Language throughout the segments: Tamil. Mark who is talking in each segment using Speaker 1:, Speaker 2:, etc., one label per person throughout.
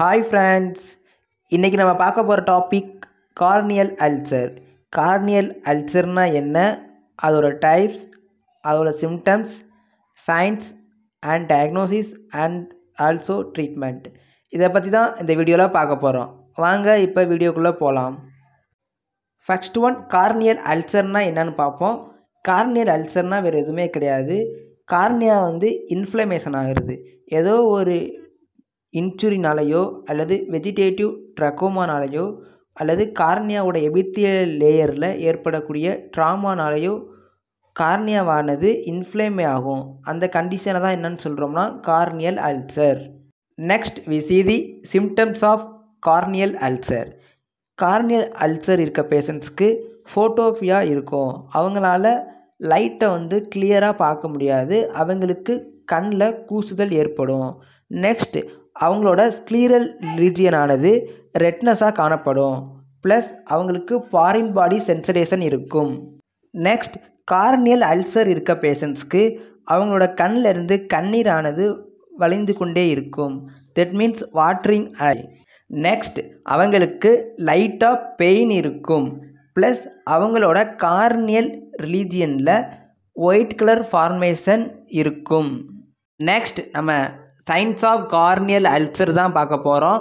Speaker 1: ஹாய் ஃப்ரெண்ட்ஸ் இன்றைக்கி நம்ம பார்க்க போகிற டாபிக் கார்னியல் அல்சர் கார்னியல் அல்சர்னால் என்ன அதோட டைப்ஸ் அதோட symptoms signs and diagnosis and also treatment இதை பற்றி தான் இந்த வீடியோவில் பார்க்க போகிறோம் வாங்க இப்போ வீடியோக்குள்ளே போகலாம் ஃபஸ்ட் ஒன் கார்னியல் அல்சர்னால் என்னென்னு பார்ப்போம் கார்னியல் அல்சர்னால் வேறு எதுவுமே கிடையாது கார்னியா வந்து இன்ஃப்ளமேஷன் ஆகிறது ஏதோ ஒரு இன்சூரினாலேயோ அல்லது வெஜிடேட்டிவ் ட்ரகோமானாலேயோ அல்லது கார்னியாவோட எபித்தியல் லேயரில் ஏற்படக்கூடிய ட்ராமானாலேயோ கார்னியாவானது இன்ஃப்ளேமே ஆகும் அந்த கண்டிஷனை தான் என்னன்னு சொல்கிறோம்னா corneal ulcer next we see the symptoms of corneal ulcer corneal ulcer இருக்க பேஷண்ட்ஸ்க்கு ஃபோட்டோஃபியா இருக்கும் அவங்களால லைட்டை வந்து கிளியராக பார்க்க முடியாது அவங்களுக்கு கண்ணில் கூசுதல் ஏற்படும் நெக்ஸ்ட் அவங்களோட ஸ்க்ளீரல் ரீஜியனானது ரெட்னஸாக காணப்படும் ப்ளஸ் அவங்களுக்கு ஃபாரின் பாடி சென்சரேஷன் இருக்கும் நெக்ஸ்ட் கார்னியல் அல்சர் இருக்க பேஷண்ட்ஸ்க்கு அவங்களோட கண்ணிலிருந்து கண்ணீரானது வளைந்து கொண்டே இருக்கும் that means watering eye next அவங்களுக்கு லைட்டாக பெயின் இருக்கும் ப்ளஸ் அவங்களோட கார்னியல் ரிலீஜியனில் ஒயிட் கலர் ஃபார்மேஷன் இருக்கும் நெக்ஸ்ட் நம்ம சயின்ஸ் ஆஃப் கார்னியல் அல்சர் தான் பார்க்க போகிறோம்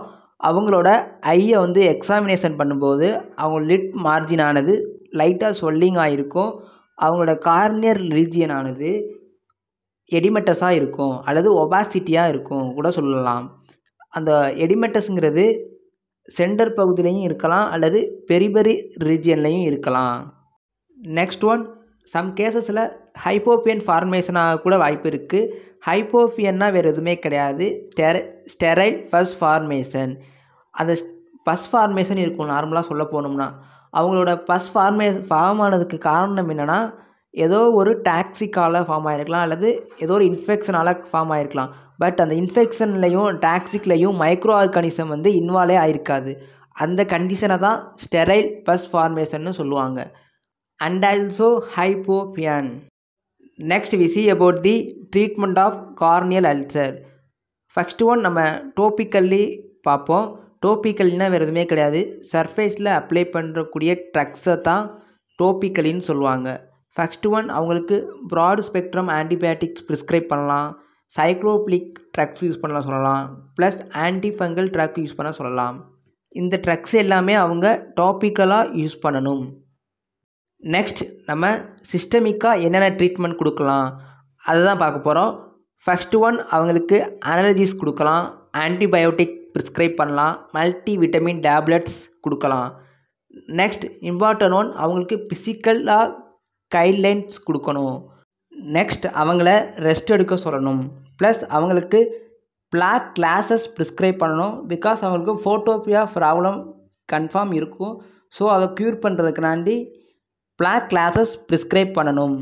Speaker 1: அவங்களோட ஐயை வந்து எக்ஸாமினேஷன் பண்ணும்போது அவங்க லிட் மார்ஜின் ஆனது லைட்டாக சொல்லிங்காக இருக்கும் அவங்களோட கார்னியர் ரீஜியன் ஆனது எடிமெட்டஸாக இருக்கும் அல்லது ஒபாசிட்டியாக இருக்கும் கூட சொல்லலாம் அந்த எடிமெட்டஸுங்கிறது சென்டர் பகுதியிலையும் இருக்கலாம் அல்லது பெரி பெரி இருக்கலாம் நெக்ஸ்ட் ஒன் சம் கேசஸில் ஹைப்போப்பியன் ஃபார்மேஷனாக கூட வாய்ப்பு இருக்குது ஹைப்போஃபியன்னா வேறு எதுவுமே கிடையாது ஸ்டெரை ஸ்டெரைல் ஃபஸ்ட் ஃபார்மேஷன் அந்த பஸ் ஃபார்மேஷன் இருக்கும் நார்மலாக சொல்ல போனோம்னா அவங்களோட ஃபஸ்ட் ஃபார்மே ஃபார்ம் ஆனதுக்கு காரணம் என்னென்னா ஏதோ ஒரு டாக்ஸிக்கால் ஃபார்ம் ஆகிருக்கலாம் அல்லது ஏதோ ஒரு இன்ஃபெக்ஷனால் ஃபார்ம் ஆகிருக்கலாம் பட் அந்த இன்ஃபெக்ஷன்லையும் டாக்ஸிக்லேயும் மைக்ரோ ஆர்கானிசம் வந்து இன்வால்வே ஆகிருக்காது அந்த கண்டிஷனை தான் ஸ்டெரைல் ஃபஸ்ட் ஃபார்மேஷன்னு சொல்லுவாங்க and also hypopian. Next we see about the treatment of corneal ulcer. First one நம்ம டோப்பிக்கல்லி பார்ப்போம் டோப்பிக்கல்னால் வேறு எதுவுமே கிடையாது சர்ஃபேஸில் அப்ளை பண்ணுறக்கூடிய ட்ரக்ஸை தான் டோப்பிக்கலின்னு சொல்லுவாங்க ஃபஸ்ட்டு ஒன் அவங்களுக்கு ப்ராட் ஸ்பெக்ட்ரம் ஆன்டிபயாட்டிக்ஸ் ப்ரிஸ்கிரைப் பண்ணலாம் சைக்ளோப்ளிக் ட்ரக்ஸ் யூஸ் பண்ணலாம் சொல்லலாம் ப்ளஸ் ஆன்டிஃபங்கல் ட்ரக் யூஸ் பண்ண சொல்லலாம் இந்த ட்ரக்ஸ் எல்லாமே அவங்க டாப்பிக்கலாக யூஸ் பண்ணணும் நெக்ஸ்ட் நம்ம சிஸ்டமிக்காக என்னென்ன ட்ரீட்மெண்ட் கொடுக்கலாம் அதை தான் பார்க்க போகிறோம் ஃபஸ்ட்டு ஒன் அவங்களுக்கு அனலஜிஸ் கொடுக்கலாம் ஆன்டிபயோட்டிக் ப்ரிஸ்கிரைப் பண்ணலாம் மல்டி விட்டமின் டேப்லெட்ஸ் கொடுக்கலாம் நெக்ஸ்ட் இம்பார்ட்டன் ஒன் அவங்களுக்கு ஃபிசிக்கலாக கைட்லைன்ஸ் கொடுக்கணும் நெக்ஸ்ட் அவங்கள ரெஸ்ட் எடுக்க சொல்லணும் ப்ளஸ் அவங்களுக்கு பிளாக் கிளாஸஸ் ப்ரிஸ்கிரைப் பண்ணணும் பிகாஸ் அவங்களுக்கு ஃபோட்டோபியா ப்ராப்ளம் கன்ஃபார்ம் இருக்கும் ஸோ அதை க்யூர் நாண்டி பிளாக் கிளாஸஸ் ப்ரிஸ்கிரைப் பண்ணணும்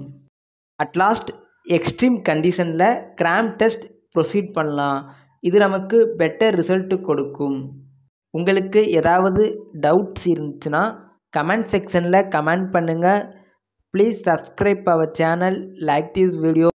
Speaker 1: அட்லாஸ்ட் எக்ஸ்ட்ரீம் கண்டிஷனில் கிராம் டெஸ்ட் ப்ரொசீட் பண்ணலாம் இது நமக்கு பெட்டர் ரிசல்ட்டு கொடுக்கும் உங்களுக்கு ஏதாவது டவுட்ஸ் இருந்துச்சுன்னா கமெண்ட் செக்ஷனில் கமெண்ட் பண்ணுங்கள் please subscribe our channel like this video